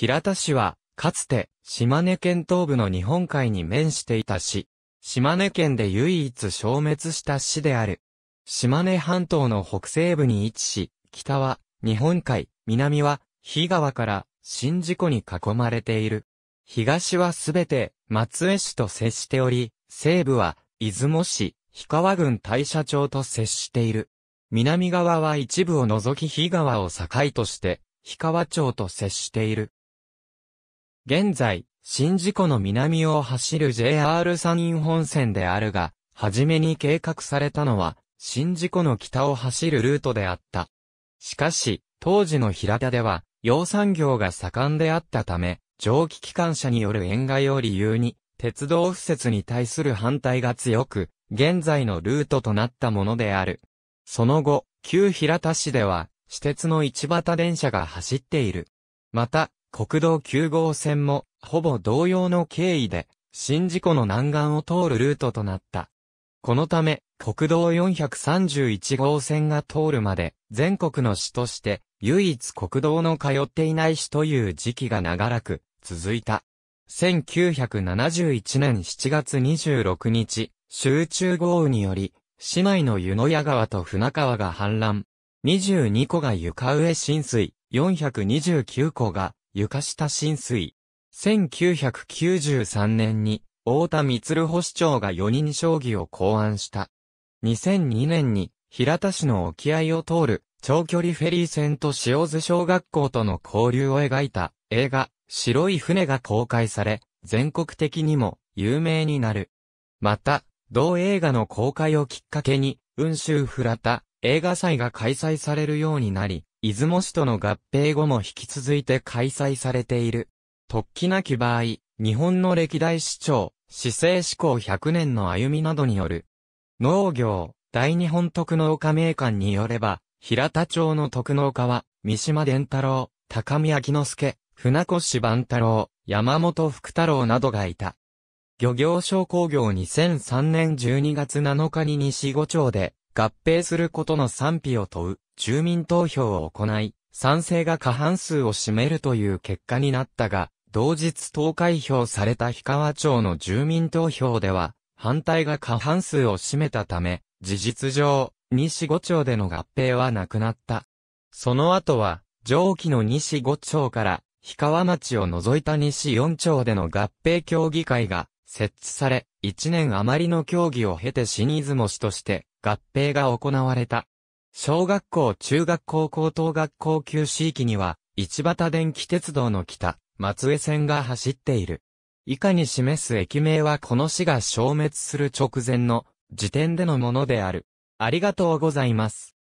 平田市は、かつて、島根県東部の日本海に面していた市。島根県で唯一消滅した市である。島根半島の北西部に位置し、北は日本海、南は日川から宍道湖に囲まれている。東はすべて松江市と接しており、西部は出雲市、氷川郡大社町と接している。南側は一部を除き日川を境として、氷川町と接している。現在、新事故の南を走る JR 山陰本線であるが、はじめに計画されたのは、新事故の北を走るルートであった。しかし、当時の平田では、養産業が盛んであったため、蒸気機関車による塩害を理由に、鉄道敷設に対する反対が強く、現在のルートとなったものである。その後、旧平田市では、私鉄の市畑電車が走っている。また、国道9号線も、ほぼ同様の経緯で、新事故の南岸を通るルートとなった。このため、国道431号線が通るまで、全国の市として、唯一国道の通っていない市という時期が長らく、続いた。1971年7月26日、集中豪雨により、市内の湯の屋川と船川が氾濫。22個が床上浸水、429個が床下浸水。1993年に、太田光保市長が4人将棋を考案した。2002年に、平田市の沖合を通る、長距離フェリー船と塩津小学校との交流を描いた映画、白い船が公開され、全国的にも有名になる。また、同映画の公開をきっかけに、雲州フラタ映画祭が開催されるようになり、出雲市との合併後も引き続いて開催されている。突起なき場合、日本の歴代市長、市政志向100年の歩みなどによる。農業、大日本特農家名館によれば、平田町の特農家は、三島伝太郎、高見明之助、船越万太郎、山本福太郎などがいた。漁業商工業2003年12月7日に西五町で、合併することの賛否を問う住民投票を行い、賛成が過半数を占めるという結果になったが、同日投開票された氷川町の住民投票では、反対が過半数を占めたため、事実上、西五町での合併はなくなった。その後は、上記の西五町から氷川町を除いた西四町での合併協議会が設置され、一年余りの協議を経て新出雲市として合併が行われた。小学校、中学校、高等学校級市域には、市畑電気鉄道の北、松江線が走っている。以下に示す駅名はこの市が消滅する直前の時点でのものである。ありがとうございます。